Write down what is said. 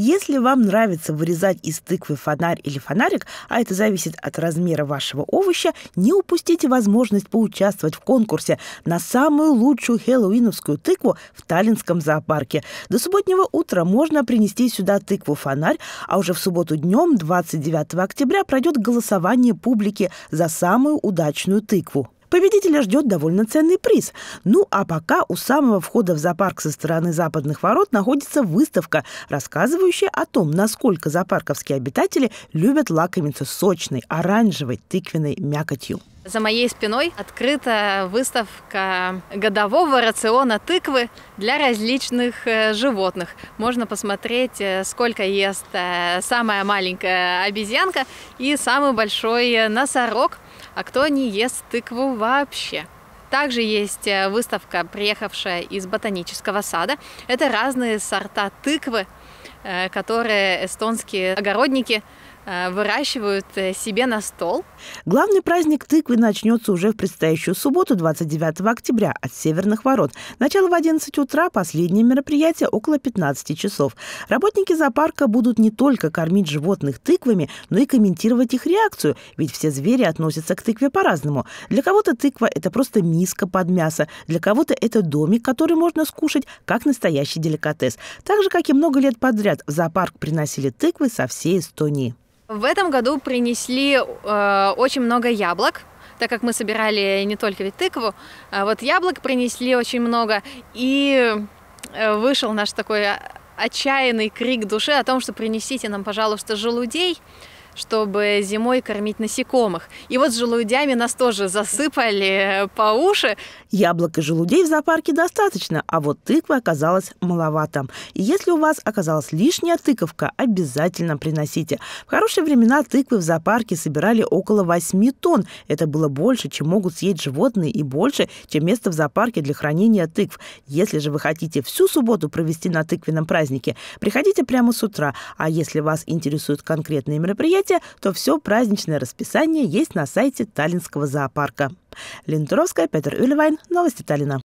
Если вам нравится вырезать из тыквы фонарь или фонарик, а это зависит от размера вашего овоща, не упустите возможность поучаствовать в конкурсе на самую лучшую хэллоуиновскую тыкву в Таллинском зоопарке. До субботнего утра можно принести сюда тыкву-фонарь, а уже в субботу днем, 29 октября, пройдет голосование публики за самую удачную тыкву. Победителя ждет довольно ценный приз. Ну а пока у самого входа в зоопарк со стороны западных ворот находится выставка, рассказывающая о том, насколько зоопарковские обитатели любят лакомиться сочной, оранжевой, тыквенной мякотью. За моей спиной открыта выставка годового рациона тыквы для различных э, животных. Можно посмотреть, э, сколько ест э, самая маленькая обезьянка и самый большой носорог – а кто не ест тыкву вообще. Также есть э, выставка, приехавшая из ботанического сада. Это разные сорта тыквы, э, которые эстонские огородники Э, выращивают э, себе на стол. Главный праздник тыквы начнется уже в предстоящую субботу, 29 октября, от Северных ворот. Начало в 11 утра, последнее мероприятие около 15 часов. Работники зоопарка будут не только кормить животных тыквами, но и комментировать их реакцию, ведь все звери относятся к тыкве по-разному. Для кого-то тыква – это просто миска под мясо, для кого-то это домик, который можно скушать как настоящий деликатес. Так же, как и много лет подряд в зоопарк приносили тыквы со всей Эстонии. В этом году принесли э, очень много яблок, так как мы собирали не только ведь тыкву, а вот яблок принесли очень много, и э, вышел наш такой а, отчаянный крик души о том, что принесите нам, пожалуйста, желудей, чтобы зимой кормить насекомых. И вот с желудями нас тоже засыпали э, по уши. Яблок и желудей в зоопарке достаточно, а вот тыквы оказалось маловато. И если у вас оказалась лишняя тыковка, обязательно приносите. В хорошие времена тыквы в зоопарке собирали около 8 тонн. Это было больше, чем могут съесть животные, и больше, чем место в зоопарке для хранения тыкв. Если же вы хотите всю субботу провести на тыквенном празднике, приходите прямо с утра. А если вас интересуют конкретные мероприятия, хотите, то все праздничное расписание есть на сайте Таллинского зоопарка. Линдровская, Петр Ульвайн, новости Таллина.